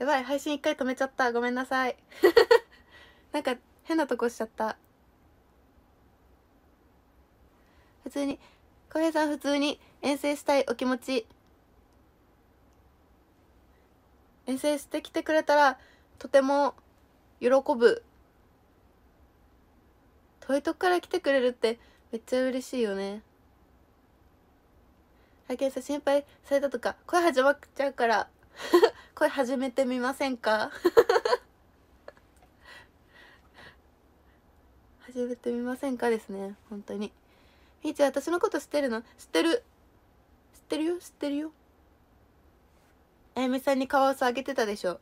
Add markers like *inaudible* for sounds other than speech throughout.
やばい、配信一回止めちゃった。ごめんなさい。*laughs* なんか、変なとこしちゃった。普通に、小平さん普通に遠征したいお気持ち。遠征してきてくれたら、とても喜ぶ。遠いとこから来てくれるってめっちゃ嬉しいよね。あけさ心配されたとか声始まっちゃうからこれ始めてみませんか *laughs* 始めてみませんかですね本当にみーちゃん私のこと知ってるの知ってる知ってるよ知ってるよあやみさんにカワウソあげてたでしょ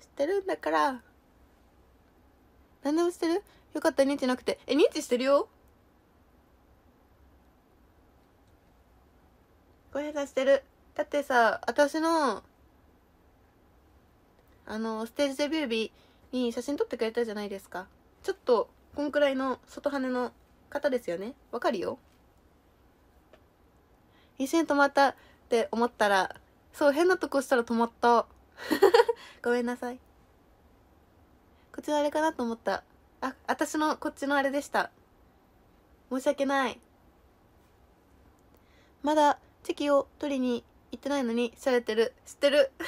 知ってるんだから何でも知ってるよかった認知なくてえ認知してるよごめんなしてるだってさ私のあのステージデビュー日に写真撮ってくれたじゃないですかちょっとこんくらいの外羽の方ですよねわかるよ一瞬止まったって思ったらそう変なとこしたら止まった *laughs* ごめんなさいこっちのあれかなと思ったあ私のこっちのあれでした申し訳ないまだチェキを取りに行ってないのにしゃれてる知ってる *laughs*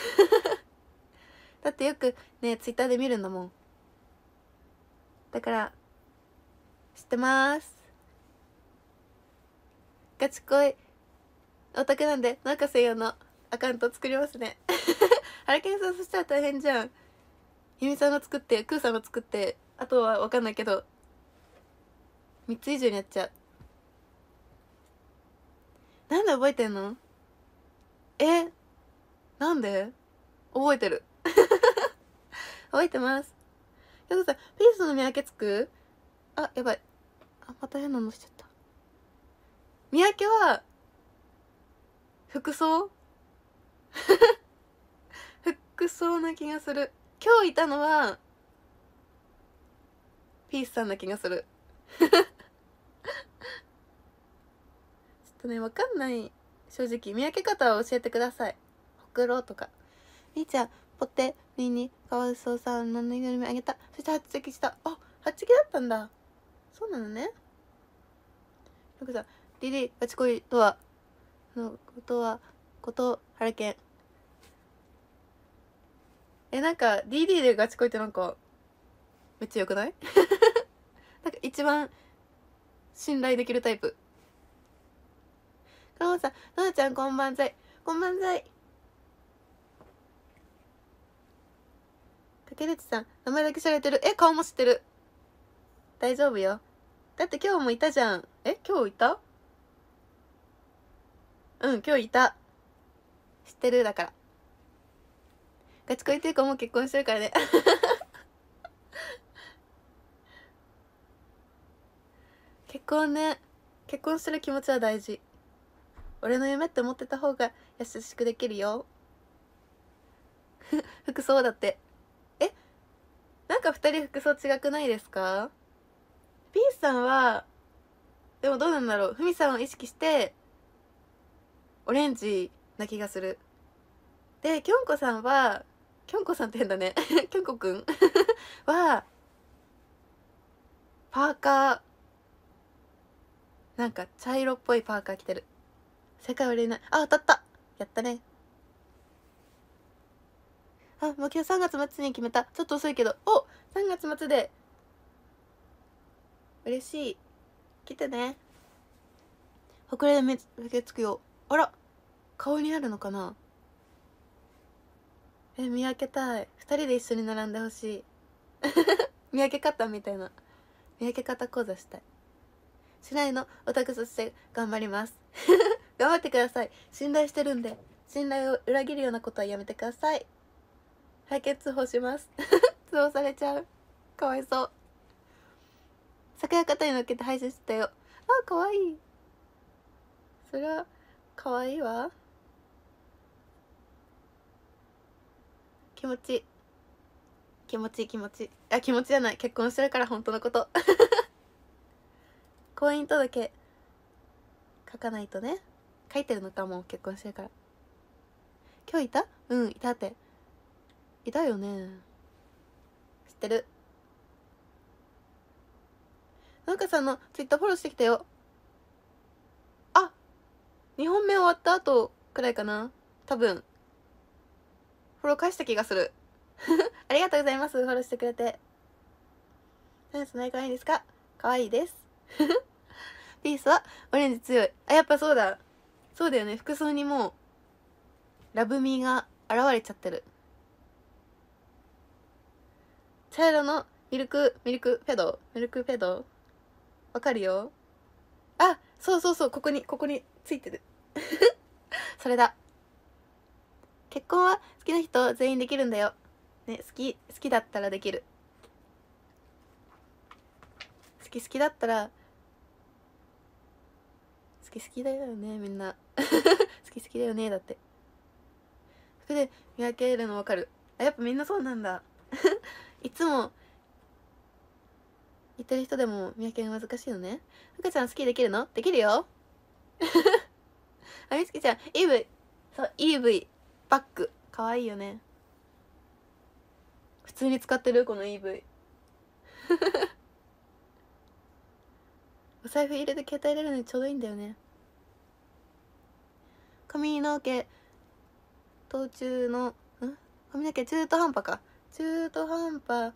だってよくねツイッターで見るんだもんだから知ってますガチ恋オタクなんで中瀬用のアカウント作りますねハラケンさんそしたら大変じゃんゆみさんが作ってクーさんが作ってあとは分かんないけど3つ以上にやっちゃうなんで覚えてんのえなんで覚えてる覚えてます。やださ、ピースの見分けつくあ、やばい。あ、また変なのしちゃった。見分けは、服装 *laughs* 服装な気がする。今日いたのは、ピースさんな気がする。*laughs* ちょっとね、わかんない。正直。見分け方を教えてください。ほくろとか。みーちゃん、ポテ、みーにカワウソさんのぬいぐるみあげたそして発席したあ発席だったんだそうなのねよくさリリーガチ恋とはのことはこと原健えなんか DD でガチ恋ってなんかめっちゃよくない *laughs* なんか一番信頼できるタイプカモさんのなちゃんこんばんざいこんばんざい竹内さん、名前だけ知られてる。え、顔も知ってる。大丈夫よ。だって今日もいたじゃん。え、今日いたうん、今日いた。知ってるだから。ガチ恋っていうかもう結婚してるからね。*laughs* 結婚ね。結婚する気持ちは大事。俺の夢って思ってた方が優しくできるよ。*laughs* 服装だって。なんか2人服装違くないですか ?P さんはでもどうなんだろうふみさんを意識してオレンジな気がするできょんこさんはきょんこさんって変だね *laughs* きょんこくん *laughs* はパーカーなんか茶色っぽいパーカー着てる世界売れないあ当たったやったねあ目標3月末に決めたちょっと遅いけどお3月末で嬉しい来てねほくれで目けつくよあら顔にあるのかなえ見分けたい2人で一緒に並んでほしい *laughs* 見分け方みたいな見分け方講座したい市内のオタクとして頑張ります *laughs* 頑張ってください信頼してるんで信頼を裏切るようなことはやめてください敗血保します *laughs* 通報されちゃうかわいそう酒屋方に乗っけて配信してたよあかわいいそれはかわいいわ気持ちいい気持ちいい気持ちいいあ気持ちじゃない結婚してるから本当のこと *laughs* 婚姻届書かないとね書いてるのかもう結婚してるから今日いたうんいたっていたよね知ってるなんかさのツイッターフォローしてきたよあ2本目終わった後くらいかな多分フォロー返した気がする *laughs* ありがとうございますフォローしてくれてセンスないかいですか可愛いです *laughs* ピースはオレンジ強いあやっぱそうだそうだよね服装にもうラブミーが現れちゃってる茶色のミルク、ミルク、ペド、ミルクフェドミルクフェドわかるよあ、そうそうそう、ここに、ここについてる。*laughs* それだ。結婚は好きな人全員できるんだよ。ね、好き、好きだったらできる。好き好きだったら、好き好きだよね、みんな。*laughs* 好き好きだよね、だって。服で見分けるのわかる。あ、やっぱみんなそうなんだ。*laughs* いつも言ってる人でも見分けが難しいのね赤ちゃん好きできるのできるよ *laughs* あみつきちゃん EV そう EV バッグかわいいよね普通に使ってるこの EV *laughs* お財布入れて携帯入れるのにちょうどいいんだよね髪の毛途中のん髪の毛中途半端か中途半端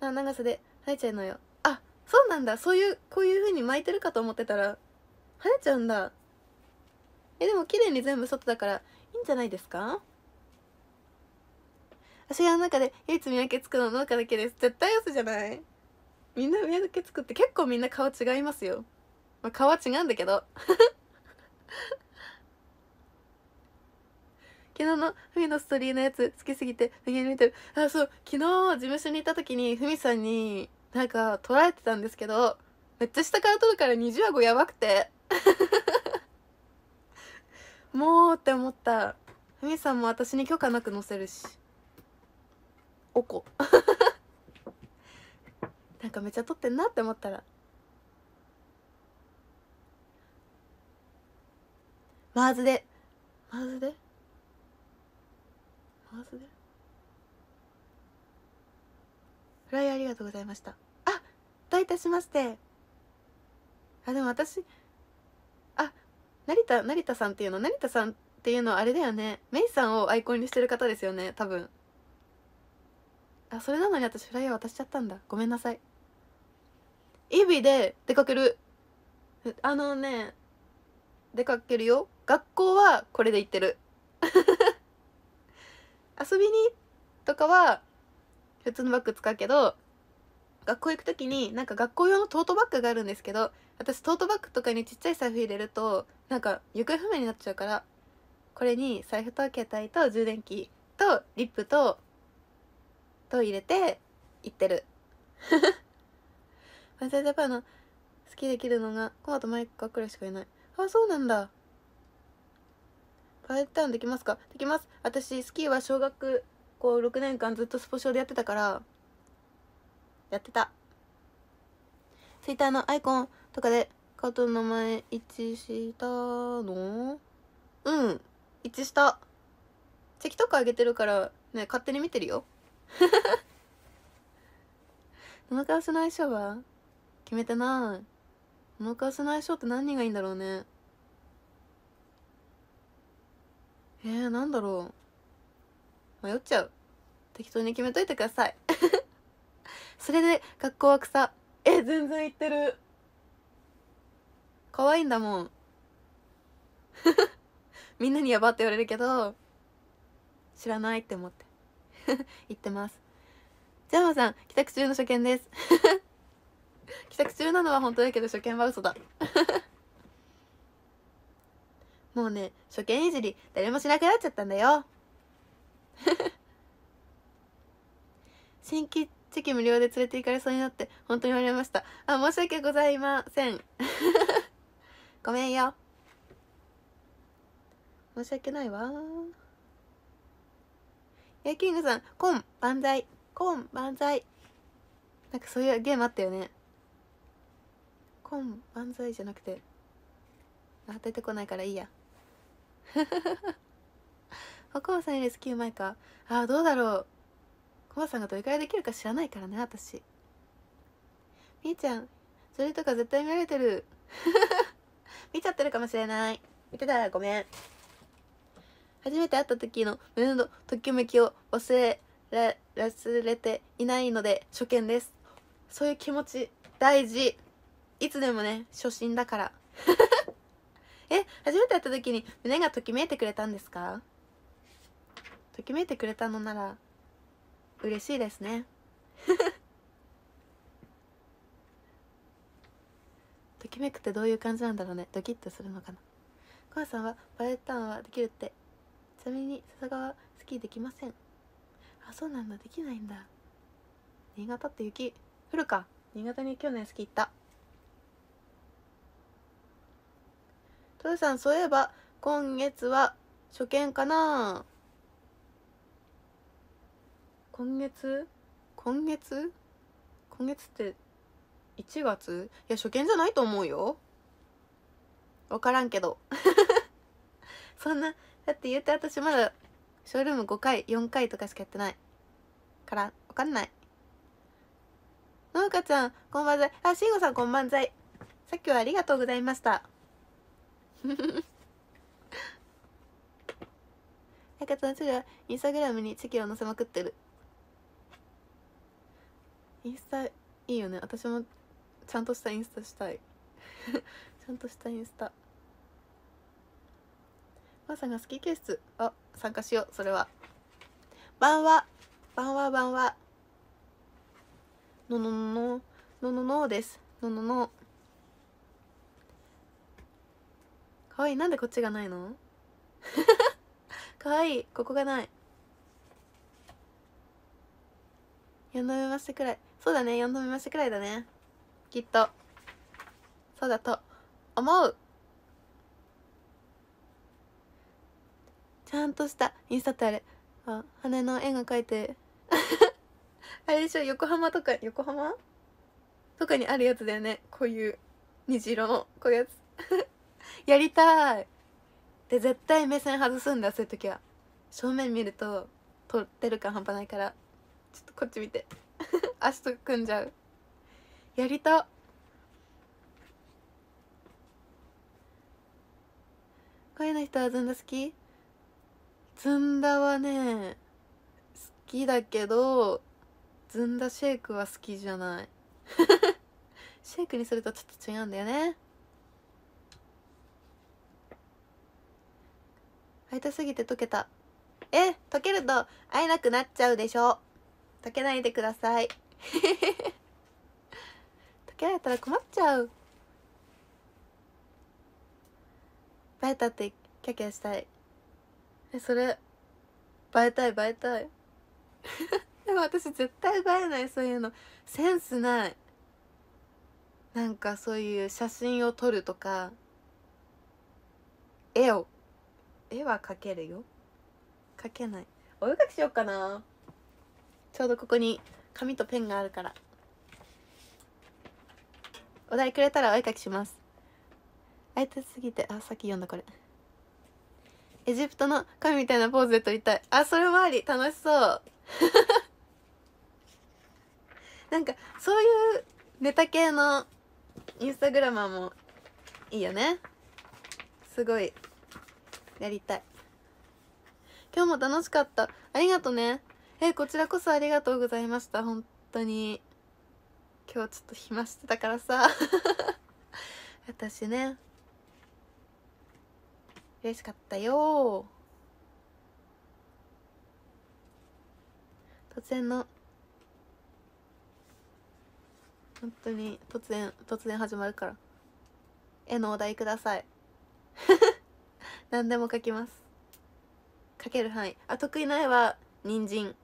な長さで生えちゃうのよあそうなんだそういうこういう風に巻いてるかと思ってたら生えちゃうんだえでも綺麗に全部外だからいいんじゃないですか私が中で唯一見分けつくのは農家だけです絶対嘘じゃないみんな見分けつくって結構みんな顔違いますよまあ顔は違うんだけど昨日のふみのストーリーのやつ好きすぎて無限に見てる。あ、そう、昨日事務所に行った時にふみさんになんか捉えてたんですけど、めっちゃ下から撮るから二重後やばくて。*laughs* もうって思った。ふみさんも私に許可なく載せるし。おこ。*laughs* なんかめっちゃ撮ってんなって思ったら。マーズで。マーズでますねフライありがとうございましたあどういたしましてあでも私あ成田成田さんっていうの成田さんっていうのはあれだよねメイさんをアイコンにしてる方ですよね多分あそれなのに私フライヤー渡しちゃったんだごめんなさいイビで出かけるあのね出かけるよ学校はこれで行ってる遊びにとかは普通のバッグ使うけど学校行く時になんか学校用のトートバッグがあるんですけど私トートバッグとかにちっちゃい財布入れるとなんか行方不明になっちゃうからこれに財布と携帯と充電器とリップとと入れて行ってるマジ *laughs* でやっぱあの好きできるのがコマとマイカくらいしかいないあそうなんだパイターンできますかできます。私、スキーは小学校6年間ずっとスポ少でやってたから、やってた。ツイッターのアイコンとかで顔と名前一致したのうん。一致した。チェキとかあげてるから、ね、勝手に見てるよ。野中合わせの相性は決めてない。野中合わせの相性って何がいいんだろうね。えー、なんだろう迷っちゃう適当に決めといてください *laughs* それで学校は草え全然行ってる可愛いんだもん *laughs* みんなにヤバって言われるけど知らないって思って *laughs* 言ってますジャマさん帰宅中の初見です帰宅中なのは本当だけど初見は嘘だもうね、初見いじり誰もしなくなっちゃったんだよ。*laughs* 新規チキ無料で連れて行かれそうになって本当にわれました。あ、申し訳ございません。*laughs* ごめんよ。申し訳ないわ。ヤキングさん、コン、万歳。コン、万歳。なんかそういうゲームあったよね。コン、万歳じゃなくて。あ、出てこないからいいや。*laughs* お母さんよりスキうまいかああどうだろうコアさんがどれくらいできるか知らないからね私みーちゃんそれとか絶対見られてる *laughs* 見ちゃってるかもしれない見てたらごめん初めて会った時の胸のときめきを忘れら忘れていないので初見ですそういう気持ち大事いつでもね初心だからえ初めて会った時に胸がときめいてくれたんですかときめいてくれたのなら嬉しいですね *laughs* ときめくってどういう感じなんだろうねドキッとするのかなコさんはバレエターンはできるってちなみに笹川スキーできませんあそうなんだできないんだ新潟って雪降るか新潟に去年好き行ったトさん、そういえば、今月は初見かな今月今月今月って1月いや、初見じゃないと思うよ。分からんけど。*laughs* そんな、だって言うて私まだショールーム5回、4回とかしかやってない。から、分かんない。のうかちゃん、こんばんざい。あ、しんごさん、こんばんざい。さっきはありがとうございました。や *laughs* かゃんちがインスタグラムにチェキを載せまくってるインスタいいよね私もちゃんとしたインスタしたい *laughs* ちゃんとしたインスタまさんが好き教室あ参加しようそれは晩は晩は晩はのののののののですのののかわいいなんでこっちがないのかわ *laughs* いいここがない4度目ましてくらいそうだね4度目ましてくらいだねきっとそうだと思うちゃんとしたインスタってあれあ羽の絵が描いて *laughs* あれでしょ横浜とか横浜とかにあるやつだよねこういう虹色のこういうやつやりたいで絶対目線外すんだそういう時は正面見ると撮ってる感半端ないからちょっとこっち見て *laughs* 足と組んじゃうやりたい声の人はずんだ好きずんだはね好きだけどずんだシェイクは好きじゃない *laughs* シェイクにするとちょっと違うんだよね会いたすぎて溶けたえ溶けると会えなくなっちゃうでしょ溶けないでください *laughs* 溶けられたら困っちゃうバレたってキャキャしたいえそれ映えたい映えたい *laughs* でも私絶対映えないそういうのセンスないなんかそういう写真を撮るとか絵を絵は描けるよ描けないお絵かきしようかなちょうどここに紙とペンがあるからお題くれたらお絵かきしますあいたすぎてあさっき読んだこれエジプトの神みたいなポーズで撮りたいあそれもあり楽しそう *laughs* なんかそういうネタ系のインスタグラマーもいいよねすごいやりたい今日も楽しかったありがとねえこちらこそありがとうございました本当に今日ちょっと暇してたからさ *laughs* 私ね嬉しかったよ突然の本当に突然突然始まるから絵のお題ください何でも書きます書ける範囲あ得意な絵は人参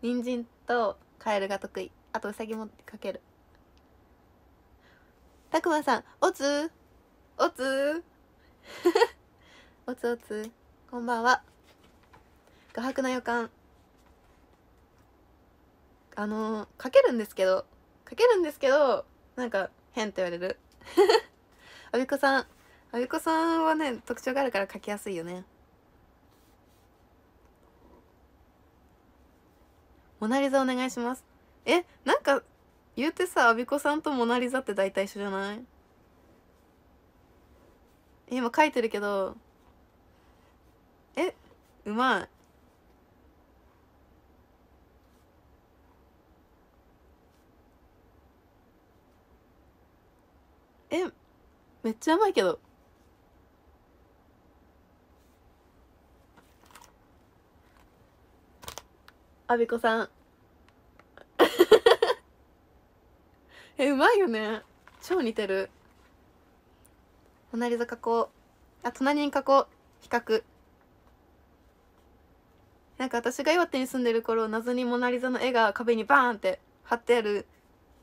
人参とカエルが得意あとウサギも書けるたくまさん *laughs* おつおつおつおつこんばんは画伯の予感あのー、書けるんですけど書けるんですけどなんか変って言われるあ *laughs* びこさんあゆこさんはね特徴があるから書きやすいよねモナリザお願いしますえなんか言うてさあびこさんとモナリザって大体一緒じゃない今書いてるけどえうまいえめっちゃうまいけどあびこさん *laughs* えうまいよね超似てるモナリザ加工あ隣に加工比較なんか私が岩手に住んでる頃謎にモナリザの絵が壁にバーンって貼ってある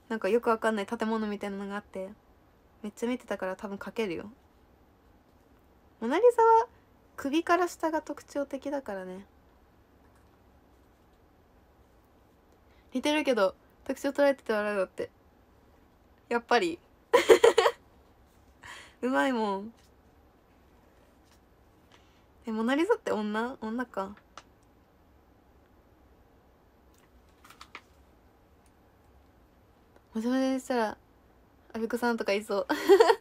なんかよくわかんない建物みたいなのがあってめっちゃ見てたから多分描けるよモナリザは首から下が特徴的だからね似てるけど特徴捉えてて笑うだってやっぱり *laughs* うまいもんえモナ・リザって女女かもしもじしたらあびこさんとかいそう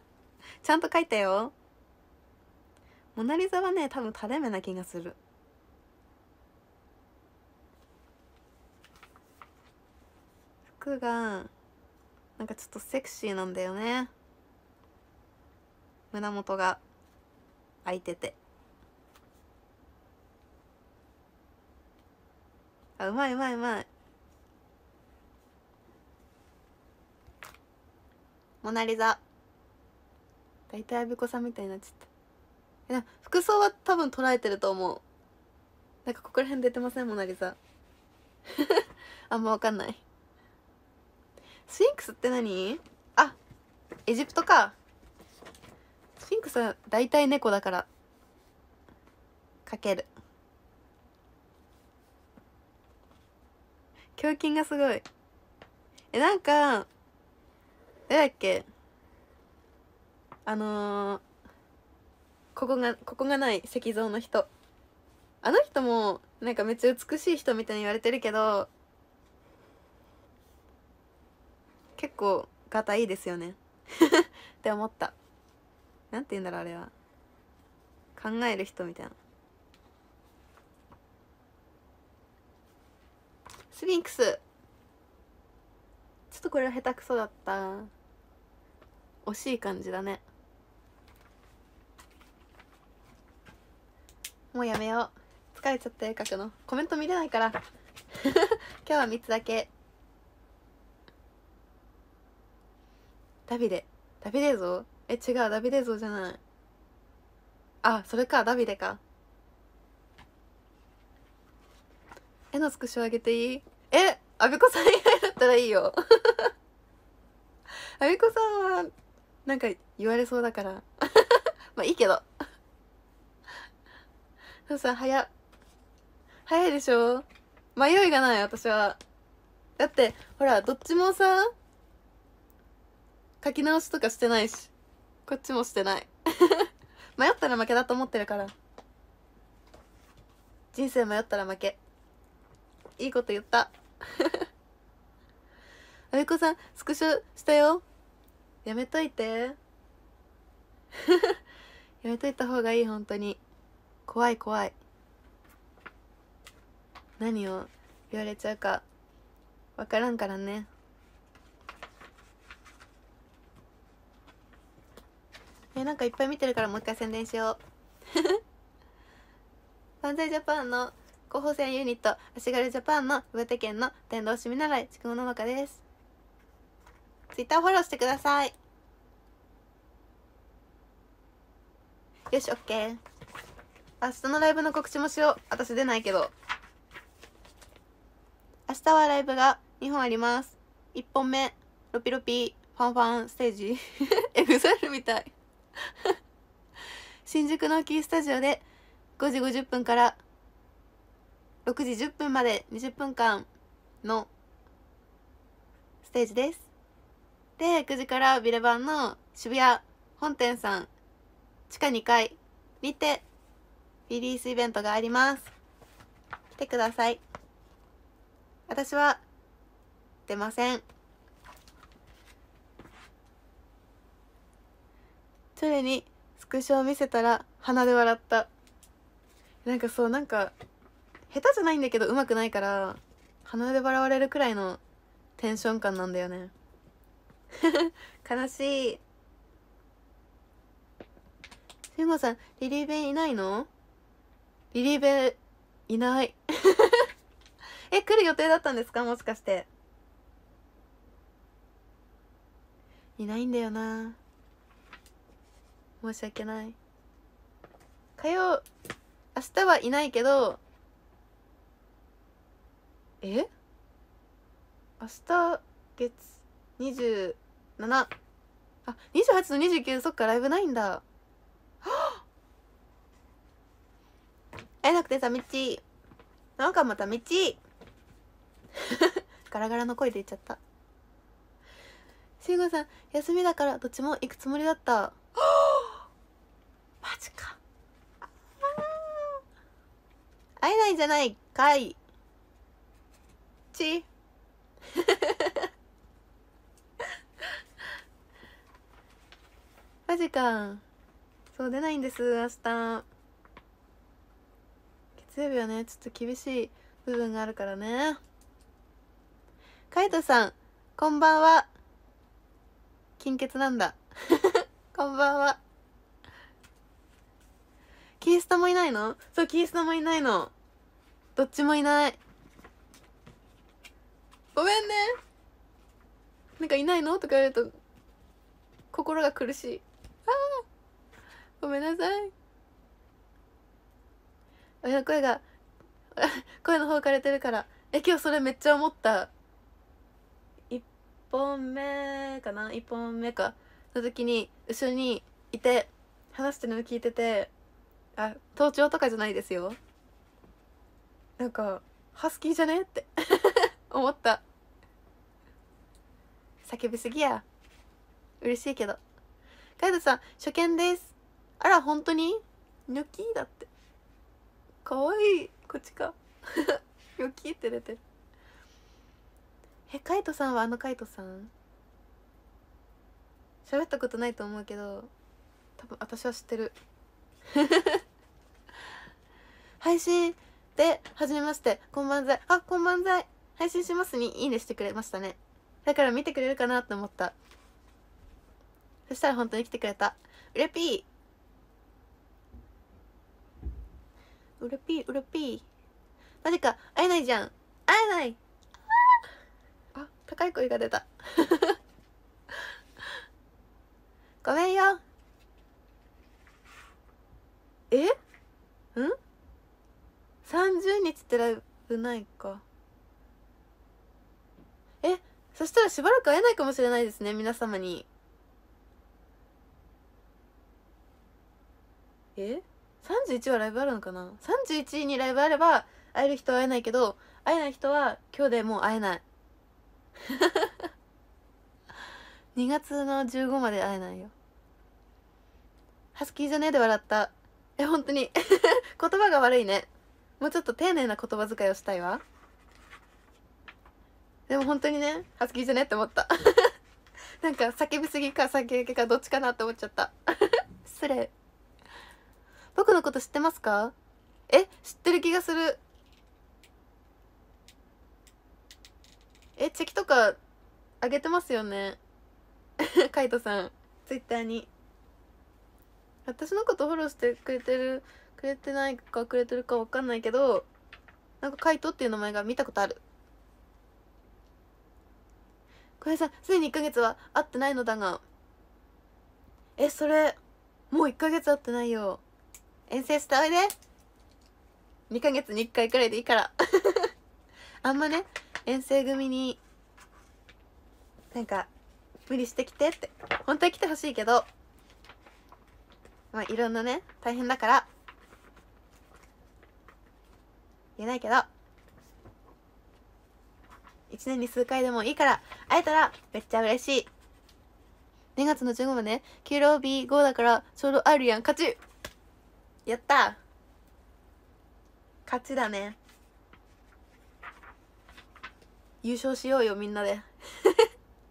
*laughs* ちゃんと書いたよモナ・リザはね多分垂れ目な気がするがなんかちょっとセクシーなんだよね胸元が開いててあうまいうまいうまいモナリザ大体あびこさんみたいになっちゃった服装は多分捉えてると思うなんかここら辺出てませんモナリザ *laughs* あんま分かんないスフィンクスって何あエジプトかスフィンクスは大体猫だからかける胸筋がすごいえなんか誰だっけあのー、ここがここがない石像の人あの人もなんかめっちゃ美しい人みたいに言われてるけど結構ガタいいですよね *laughs* って思ったなんて言うんだろうあれは考える人みたいなスリンクスちょっとこれは下手くそだった惜しい感じだねもうやめよう疲れちゃった絵描くのコメント見れないから *laughs* 今日は3つだけダビデダビデ像え違うダビデ像じゃないあそれかダビデか絵のスクショあげていいえあビこさん以外だったらいいよあ *laughs* ビこさんはなんか言われそうだから *laughs* まあいいけどそうさ早早いでしょ迷いがない私はだってほらどっちもさ書き直しとかしてないしこっちもしてない *laughs* 迷ったら負けだと思ってるから人生迷ったら負けいいこと言った *laughs* あべこさんスクショしたよやめといて *laughs* やめといた方がいい本当に怖い怖い何を言われちゃうか分からんからねえなんかいっぱい見てるからもう一回宣伝しよう万歳 *laughs* ジャパンの広報戦ユニット足軽ジャパンの岩手県の伝道師見習い筑後農家ですツイッターフォローしてくださいよし OK 明日のライブの告知もしよう私出ないけど明日はライブが2本あります1本目ロピロピファンファンステージ *laughs* エグザイルみたい *laughs* 新宿のキースタジオで5時50分から6時10分まで20分間のステージです。で、9時からビレバンの渋谷本店さん地下2階にてリリースイベントがあります。来てください。私は出ません。シャにスクショを見せたら鼻で笑ったなんかそうなんか下手じゃないんだけど上手くないから鼻で笑われるくらいのテンション感なんだよね *laughs* 悲しい慎吾さんリリーベンいないのリリーベンいない *laughs* え来る予定だったんですかもしかしていないんだよな申し訳ない火曜明日はいないけどえ明日月27あ28と29そっかライブないんだ *gasps* 会えなくてさみっちなんかまたみっちガラガラの声で言っちゃったしんごさん休みだからどっちも行くつもりだった *gasps* ジか会えないじゃないかいち *laughs* マジかそう出ないんです明日月曜日はねちょっと厳しい部分があるからねカイトさんこんばんは金欠なんだ *laughs* こんばんはタもいないのそうキースタもいないのどっちもいないごめんねなんかいないのとか言われると心が苦しいああごめんなさい親の声が *laughs* 声の方かれてるからえ今日それめっちゃ思った1本目かな1本目かの時に後ろにいて話してるの聞いててあ盗聴とかじゃないですよなんかハスキーじゃねって *laughs* 思った叫びすぎや嬉しいけどカイドさん初見ですあら本当にニョキーだってかわいいこっちか *laughs* ニョキーって出てるえカイトさんはあのカイトさん喋ったことないと思うけど多分私は知ってる配信で、はじめまして、こんばんざい。あ、こんばんざい。配信しますに、いいねしてくれましたね。だから見てくれるかなって思った。そしたら本当に来てくれた。うれぴーうれぴー、うれぴー。なぜか会えないじゃん。会えないあ、高い声が出た。*laughs* ごめんよ。えうん ?30 日ってライブないかえそしたらしばらく会えないかもしれないですね皆様にえ31はライブあるのかな31にライブあれば会える人は会えないけど会えない人は今日でもう会えない2 *laughs* 月の15まで会えないよハスキーじゃねえで笑ったえ本当に *laughs* 言葉が悪いねもうちょっと丁寧な言葉遣いをしたいわでも本当にねハスキーじゃねって思った *laughs* なんか叫びすぎか叫びかどっちかなって思っちゃった *laughs* 失礼僕のこと知ってますかえ知ってる気がするえチェキとかあげてますよねカイトさんツイッターに私のことフォローしてくれてるくれてないかくれてるか分かんないけどなんかカイトっていう名前が見たことある小林さんすでに1ヶ月は会ってないのだがえそれもう1ヶ月会ってないよ遠征しておいで2ヶ月に1回くらいでいいから *laughs* あんまね遠征組になんか無理してきてって本当は来てほしいけどまあいろんなね大変だから言えないけど1年に数回でもいいから会えたらめっちゃ嬉しい2月の15日ね、給料日5だからちょうどあるやん勝ちやった勝ちだね優勝しようよみんなで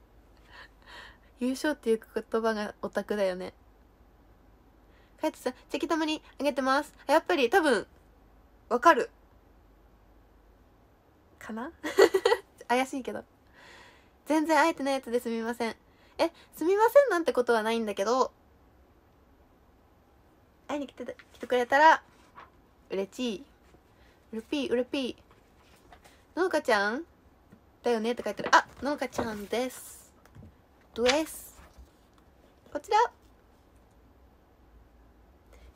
*laughs* 優勝っていう言葉がオタクだよねかやつさん、チェキ玉にあげてます。やっぱり多分、わかる。かな *laughs* 怪しいけど。全然会えてないやつですみません。え、すみませんなんてことはないんだけど、会いに来て来てくれたら、うれちい。うるぴー、うるぴー。農家ちゃんだよねって書いてある。あ、農家ちゃんです。どえす。こちら。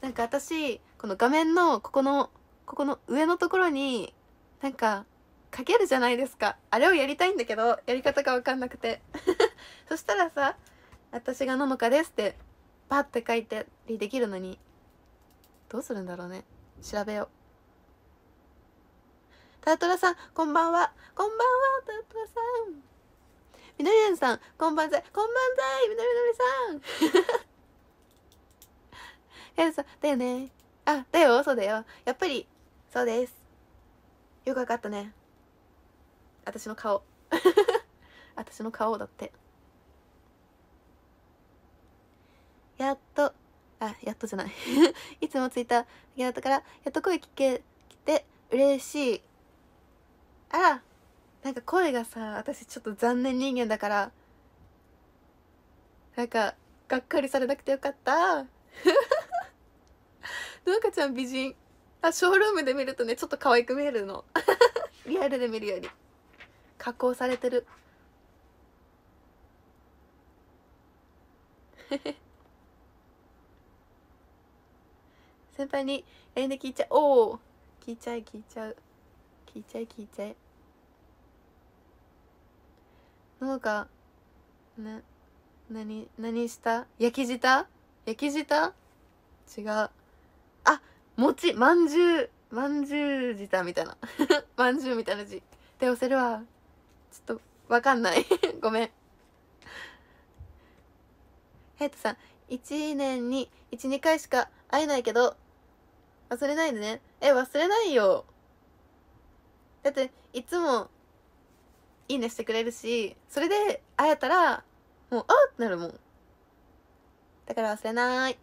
なんか私この画面のここのここの上のところになんかかけるじゃないですかあれをやりたいんだけどやり方が分かんなくて *laughs* そしたらさ「私がののかです」ってパッて書いてできるのにどうするんだろうね調べようタートラさんこんばんはこんばんはタートラさんみのりあんさんこんばんざいこんばんざいみのりみりさんえさだよねあだよそうだよやっぱりそうですよくわかったね私の顔 *laughs* 私の顔だってやっとあやっとじゃない *laughs* いつもツイッターったからやっと声聞けて嬉しいあらなんか声がさ私ちょっと残念人間だからなんかがっかりされなくてよかったどうかちゃん美人あショールームで見るとねちょっと可愛く見えるの *laughs* リアルで見るより加工されてる *laughs* 先輩に LINE で聞いちゃおお聞いちゃい聞いちゃう聞いちゃい聞いちゃい農かな何何した焼き舌焼き舌違う餅まんじゅうまんじゅうじたみたいな *laughs* まんじゅうみたいな字手押せるわちょっとわかんない *laughs* ごめんヘイトさん1年に12回しか会えないけど忘れないでねえ忘れないよだっていつもいいねしてくれるしそれで会えたらもうあっってなるもんだから忘れない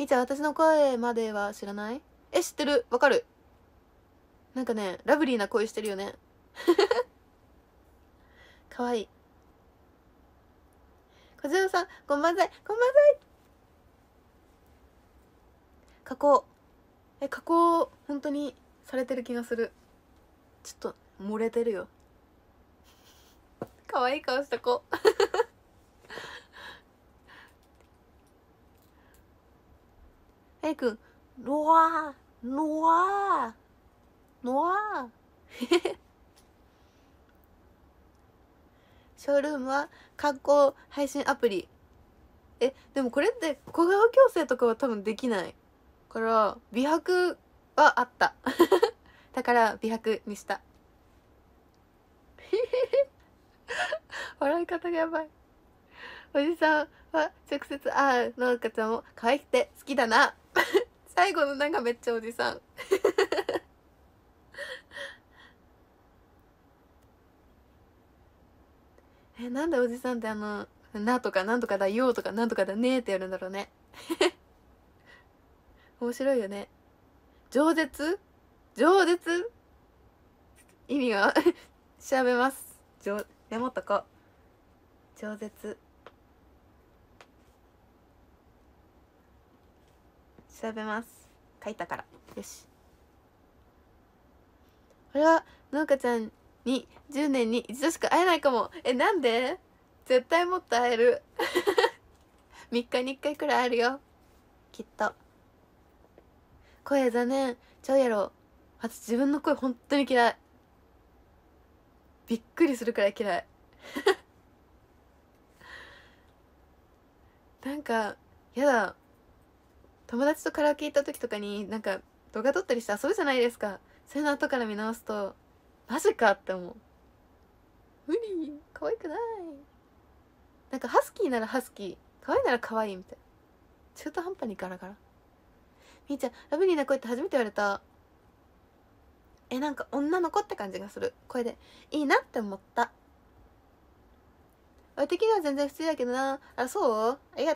みーちゃん私の声までは知らないえ、知ってるわかるなんかね、ラブリーな声してるよね。*laughs* かわいい。小次郎さん、こんばんざい、こんばんざい加工。え、加工、本当にされてる気がする。ちょっと、漏れてるよ。かわいい顔した子。早く、のわー、のわー、のわー。ショールームは観光配信アプリ。え、でもこれって小顔矯正とかは多分できない。から、美白はあった。だから美白にした。笑い方がやばい。おじさんは直接会うの家ちゃんも可愛くて好きだな。最後のなんかめっちゃおじさん *laughs* えなんでおじさんってあの「な」とか「なんとかだよ」とか「なんとかだね」ってやるんだろうね *laughs* 面白いよね饒舌饒舌意味が *laughs* 調べますメモっとこう饒舌調べます書いたからよしこれは農家ちゃんに10年に一度しか会えないかもえなんで絶対もっと会える3 *laughs* 日に1回くらい会えるよきっと声残念ちゃうやろ私自分の声本当に嫌いびっくりするくらい嫌い *laughs* なんかやだ友達とカラオケ行った時とかになんか動画撮ったりして遊ぶじゃないですかそれの後から見直すとマジかって思う無理可愛くないなんかハスキーならハスキー可愛いなら可愛いみたいな中途半端にガラガラみーちゃんラブリーな声って初めて言われたえなんか女の子って感じがする声でいいなって思った俺的には全然普通だけどなあそうありが